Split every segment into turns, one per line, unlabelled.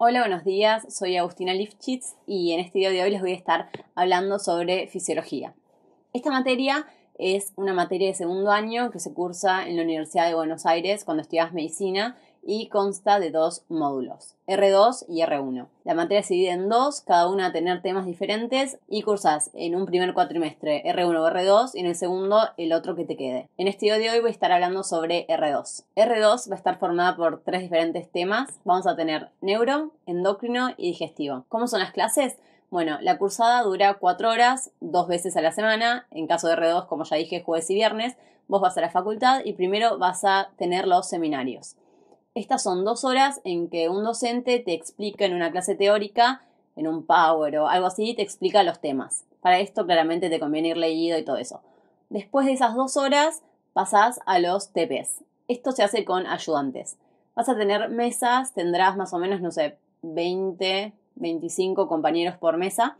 Hola, buenos días. Soy Agustina Lifchitz y en este video de hoy les voy a estar hablando sobre fisiología. Esta materia es una materia de segundo año que se cursa en la Universidad de Buenos Aires cuando estudias medicina y consta de dos módulos, R2 y R1. La materia se divide en dos, cada una a tener temas diferentes y cursas en un primer cuatrimestre R1 o R2 y en el segundo el otro que te quede. En este video de hoy voy a estar hablando sobre R2. R2 va a estar formada por tres diferentes temas. Vamos a tener neuro, endocrino y digestivo. ¿Cómo son las clases? Bueno, la cursada dura cuatro horas, dos veces a la semana. En caso de R2, como ya dije, jueves y viernes. Vos vas a la facultad y primero vas a tener los seminarios. Estas son dos horas en que un docente te explica en una clase teórica, en un power o algo así, te explica los temas. Para esto claramente te conviene ir leído y todo eso. Después de esas dos horas pasás a los TPs. Esto se hace con ayudantes. Vas a tener mesas, tendrás más o menos, no sé, 20, 25 compañeros por mesa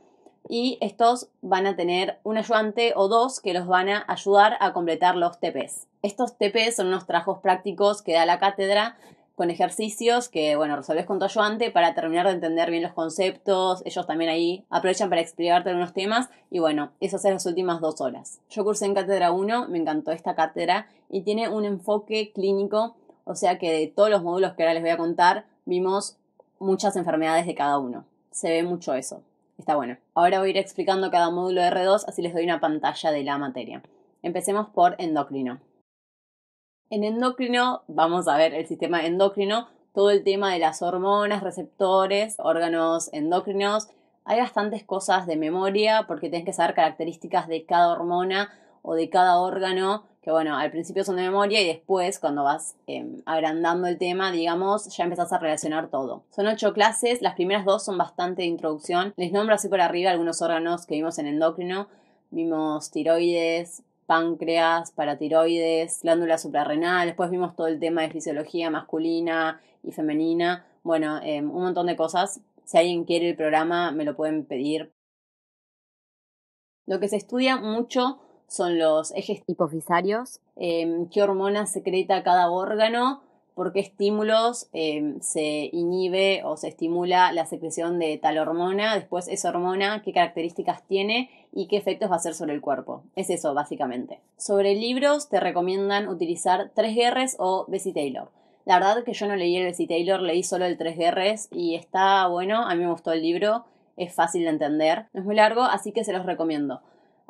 y estos van a tener un ayudante o dos que los van a ayudar a completar los TPs. Estos TPs son unos trabajos prácticos que da la cátedra con ejercicios que, bueno, resolvés con tu ayudante para terminar de entender bien los conceptos. Ellos también ahí aprovechan para explicarte algunos temas. Y bueno, esas son las últimas dos horas. Yo cursé en cátedra 1, me encantó esta cátedra y tiene un enfoque clínico, o sea que de todos los módulos que ahora les voy a contar, vimos muchas enfermedades de cada uno. Se ve mucho eso. Está bueno. Ahora voy a ir explicando cada módulo de R2, así les doy una pantalla de la materia. Empecemos por endocrino. En endocrino vamos a ver el sistema endocrino, todo el tema de las hormonas, receptores, órganos endocrinos. Hay bastantes cosas de memoria porque tienes que saber características de cada hormona o de cada órgano, que bueno, al principio son de memoria y después cuando vas em, agrandando el tema, digamos, ya empezás a relacionar todo. Son ocho clases, las primeras dos son bastante de introducción. Les nombro así por arriba algunos órganos que vimos en endocrino. Vimos tiroides, páncreas, paratiroides, glándula suprarrenal, después vimos todo el tema de fisiología masculina y femenina, bueno, em, un montón de cosas. Si alguien quiere el programa, me lo pueden pedir. Lo que se estudia mucho son los ejes hipofisarios, em, qué hormona secreta cada órgano por qué estímulos eh, se inhibe o se estimula la secreción de tal hormona, después esa hormona, qué características tiene y qué efectos va a hacer sobre el cuerpo. Es eso, básicamente. Sobre libros, te recomiendan utilizar Tres grs o Bessie Taylor. La verdad que yo no leí el Bessie Taylor, leí solo el Tres grs y está bueno, a mí me gustó el libro, es fácil de entender, no es muy largo, así que se los recomiendo.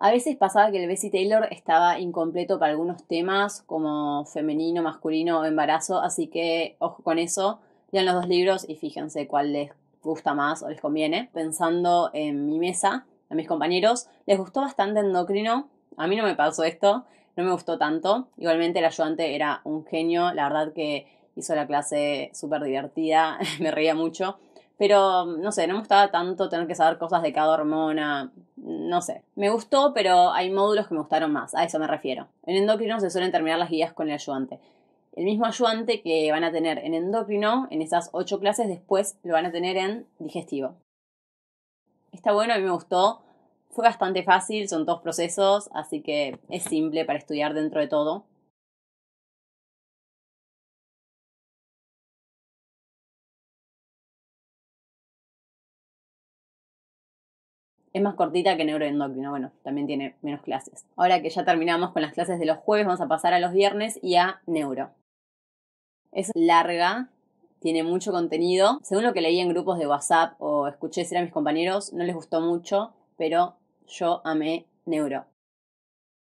A veces pasaba que el Bessie Taylor estaba incompleto para algunos temas, como femenino, masculino o embarazo, así que ojo con eso, lean los dos libros y fíjense cuál les gusta más o les conviene. Pensando en mi mesa, a mis compañeros, les gustó bastante endocrino, a mí no me pasó esto, no me gustó tanto. Igualmente el ayudante era un genio, la verdad que hizo la clase súper divertida, me reía mucho. Pero no sé, no me gustaba tanto tener que saber cosas de cada hormona no sé, me gustó, pero hay módulos que me gustaron más, a eso me refiero. En endocrino se suelen terminar las guías con el ayudante. El mismo ayudante que van a tener en endocrino, en esas ocho clases, después lo van a tener en digestivo. Está bueno, a mí me gustó. Fue bastante fácil, son dos procesos, así que es simple para estudiar dentro de todo. Es más cortita que neuroendocrino, bueno, también tiene menos clases. Ahora que ya terminamos con las clases de los jueves, vamos a pasar a los viernes y a neuro. Es larga, tiene mucho contenido. Según lo que leí en grupos de WhatsApp o escuché decir a mis compañeros, no les gustó mucho, pero yo amé neuro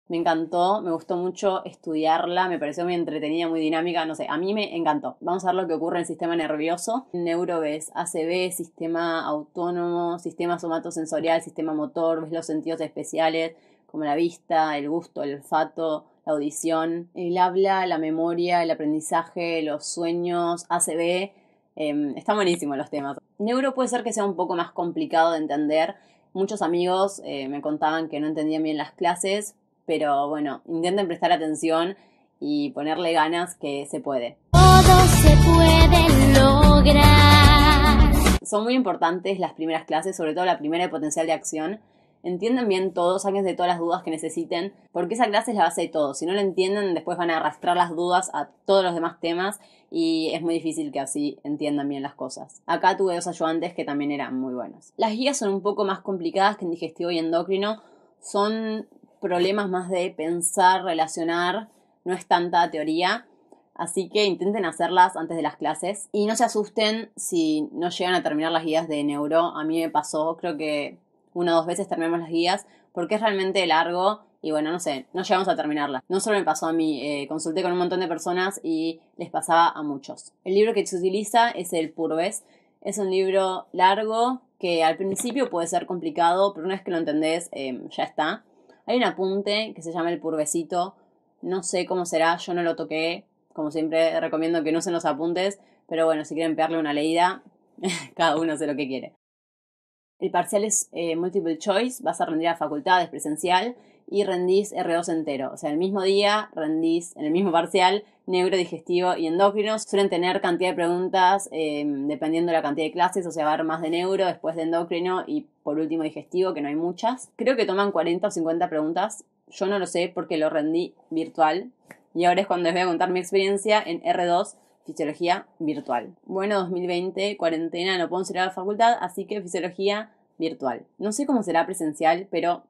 me encantó, me gustó mucho estudiarla, me pareció muy entretenida, muy dinámica, no sé, a mí me encantó. Vamos a ver lo que ocurre en el sistema nervioso, neuro ves ACB, sistema autónomo, sistema somatosensorial, sistema motor, ves los sentidos especiales como la vista, el gusto, el olfato, la audición, el habla, la memoria, el aprendizaje, los sueños, ACB. Eh, em, están buenísimos los temas. Neuro puede ser que sea un poco más complicado de entender. Muchos amigos eh, me contaban que no entendían bien las clases, pero bueno, intenten prestar atención y ponerle ganas que se puede. Todo se puede lograr. Son muy importantes las primeras clases, sobre todo la primera de potencial de acción. Entiendan bien todo, de todas las dudas que necesiten, porque esa clase es la base de todo. Si no la entienden, después van a arrastrar las dudas a todos los demás temas y es muy difícil que así entiendan bien las cosas. Acá tuve dos ayudantes que también eran muy buenos. Las guías son un poco más complicadas que en digestivo y endocrino, son problemas más de pensar, relacionar, no es tanta teoría. Así que intenten hacerlas antes de las clases y no se asusten si no llegan a terminar las guías de neuro. A mí me pasó, creo que una o dos veces terminamos las guías porque es realmente largo y bueno, no sé, no llegamos a terminarlas. No solo me pasó a mí, eh, consulté con un montón de personas y les pasaba a muchos. El libro que se utiliza es el Purves, Es un libro largo que al principio puede ser complicado, pero una vez que lo entendés eh, ya está. Hay un apunte que se llama el purvecito. No sé cómo será, yo no lo toqué. Como siempre, recomiendo que no se los apuntes. Pero bueno, si quieren pegarle una leída, cada uno hace lo que quiere. El parcial es eh, multiple choice, vas a rendir a facultades presencial y rendís R2 entero. O sea, el mismo día rendís en el mismo parcial neuro, digestivo y endócrino. Suelen tener cantidad de preguntas em, dependiendo de la cantidad de clases, o sea, va a haber más de neuro, después de endocrino y por último digestivo, que no hay muchas. Creo que toman 40 o 50 preguntas. Yo no lo sé porque lo rendí virtual. Y ahora es cuando les voy a contar mi experiencia en R2 fisiología virtual. Bueno, 2020, cuarentena, no puedo ir a la facultad, así que fisiología virtual. No sé cómo será presencial, pero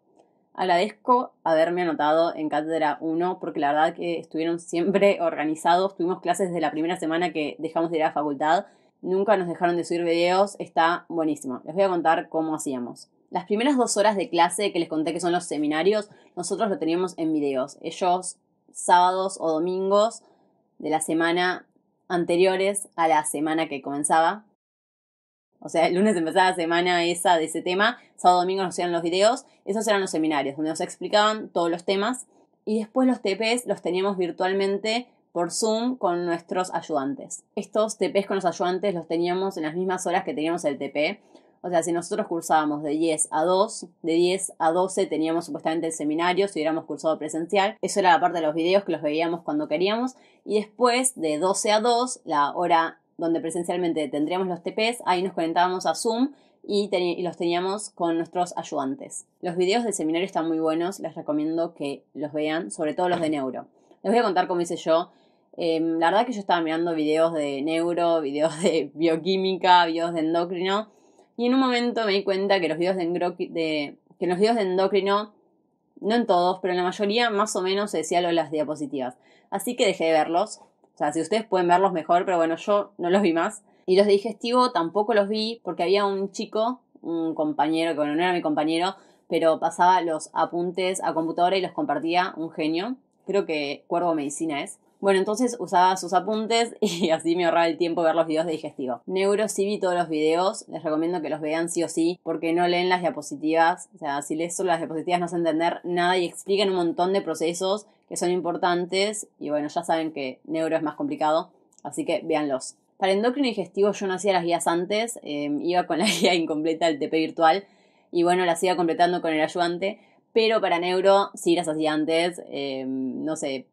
Agradezco haberme anotado en Cátedra 1 porque la verdad que estuvieron siempre organizados. Tuvimos clases desde la primera semana que dejamos de ir a la facultad. Nunca nos dejaron de subir videos. Está buenísimo. Les voy a contar cómo hacíamos. Las primeras dos horas de clase que les conté que son los seminarios, nosotros lo teníamos en videos. Ellos sábados o domingos de la semana anteriores a la semana que comenzaba, o sea, el lunes empezaba la semana esa de ese tema, sábado domingo nos hacían los videos, esos eran los seminarios donde nos explicaban todos los temas y después los TPs los teníamos virtualmente por Zoom con nuestros ayudantes. Estos TPs con los ayudantes los teníamos en las mismas horas que teníamos el TP. O sea, si nosotros cursábamos de 10 a 2, de 10 a 12 teníamos supuestamente el seminario, si hubiéramos cursado presencial, eso era la parte de los videos que los veíamos cuando queríamos, y después de 12 a 2, la hora donde presencialmente tendríamos los TPs, ahí nos conectábamos a Zoom y, los teníamos con nuestros ayudantes. Los videos del seminario están muy buenos, les recomiendo que los vean, sobre todo los de neuro. Les voy a contar cómo hice yo. Em, la verdad que yo estaba mirando videos de neuro, videos de bioquímica, videos de endocrino, y en un momento me di cuenta que los videos de, de que los videos de endocrino no en todos, pero en la mayoría más o menos se decía lo de las diapositivas. Así que dejé de verlos, o sea, si ustedes pueden verlos mejor, pero bueno, yo no los vi más. Y los de digestivo tampoco los vi porque había un chico, un compañero, que bueno, no era mi compañero, pero pasaba los apuntes a computadora y los compartía, un genio. Creo que Cuervo Medicina es. Bueno, entonces usaba sus apuntes y así me ahorraba el tiempo ver los videos de digestivo. Neuro sí vi todos los videos, les recomiendo que los vean sí o sí, porque no leen las diapositivas. O sea, si lees solo las diapositivas no se entender nada y explican un montón de procesos que son importantes. Y bueno, ya saben que neuro es más complicado, así que véanlos. Para endocrino y digestivo yo no hacía las guías antes, em, iba con la guía incompleta del TP virtual y bueno, las iba completando con el ayudante, pero para neuro sí las hacía antes, em, no sé,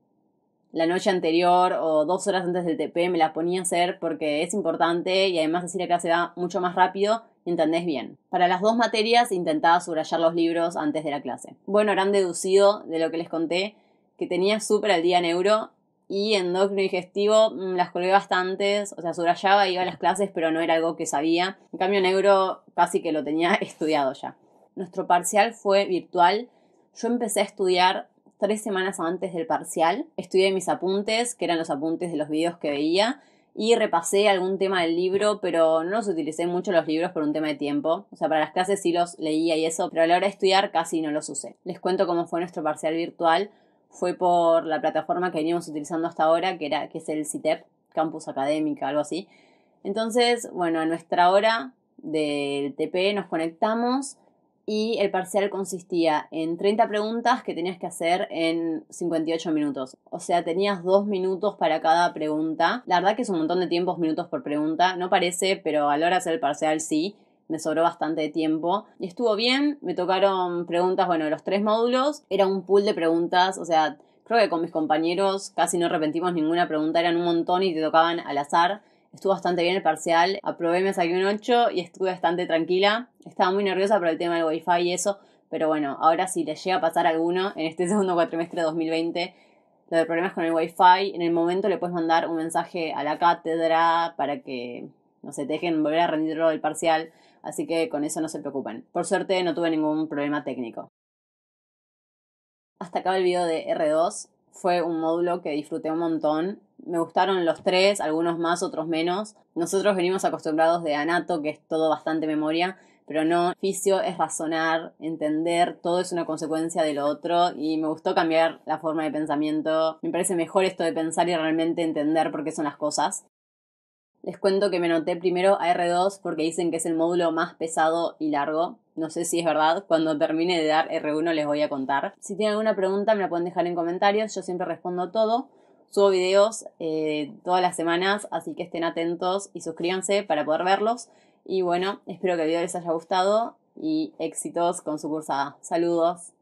la noche anterior o dos horas antes del TP me la ponía a hacer porque es importante y además así la clase va mucho más rápido y entendés bien. Para las dos materias intentaba subrayar los libros antes de la clase. Bueno, eran deducido de lo que les conté que tenía súper el día neuro y endocrino digestivo mm, las colgué bastantes, o sea, subrayaba, iba a las clases, pero no era algo que sabía. En cambio, negro casi que lo tenía estudiado ya. Nuestro parcial fue virtual. Yo empecé a estudiar tres semanas antes del parcial. Estudié mis apuntes, que eran los apuntes de los videos que veía, y repasé algún tema del libro, pero no los utilicé mucho los libros por un tema de tiempo. O sea, para las clases sí los leía y eso, pero a la hora de estudiar casi no los usé. Les cuento cómo fue nuestro parcial virtual. Fue por la plataforma que veníamos utilizando hasta ahora, que, era, que es el CITEP, Campus Académica, algo así. Entonces, bueno, a nuestra hora del TP nos conectamos y el parcial consistía en 30 preguntas que tenías que hacer en 58 minutos. O sea, tenías dos minutos para cada pregunta. La verdad que es un montón de tiempos, minutos por pregunta. No parece, pero a la hora de hacer el parcial sí. Me sobró bastante tiempo y estuvo bien. Me tocaron preguntas, bueno, de los tres módulos. Era un pool de preguntas, o sea, creo que con mis compañeros casi no arrepentimos ninguna pregunta, eran un montón y te tocaban al azar. Estuvo bastante bien el parcial, aprobé, me saqué un 8 y estuve bastante tranquila. Estaba muy nerviosa por el tema del wifi y eso, pero bueno, ahora si les llega a pasar alguno en este segundo cuatrimestre de 2020, lo de problemas con el wifi, en el momento le puedes mandar un mensaje a la cátedra para que no se te dejen volver a rendirlo el parcial, así que con eso no se preocupen. Por suerte no tuve ningún problema técnico. Hasta acá el video de R2 fue un módulo que disfruté un montón. Me gustaron los tres, algunos más, otros menos. Nosotros venimos acostumbrados de anato, que es todo bastante memoria, pero no, fisio es razonar, entender, todo es una consecuencia de lo otro y me gustó cambiar la forma de pensamiento. Me parece mejor esto de pensar y realmente entender por qué son las cosas. Les cuento que me anoté primero a R2 porque dicen que es el módulo más pesado y largo. No sé si es verdad, cuando termine de dar R1 les voy a contar. Si tienen alguna pregunta me la pueden dejar en comentarios, yo siempre respondo todo. Subo videos eh, todas las semanas, así que estén atentos y suscríbanse para poder verlos. Y bueno, espero que el video les haya gustado y éxitos con su cursada. Saludos.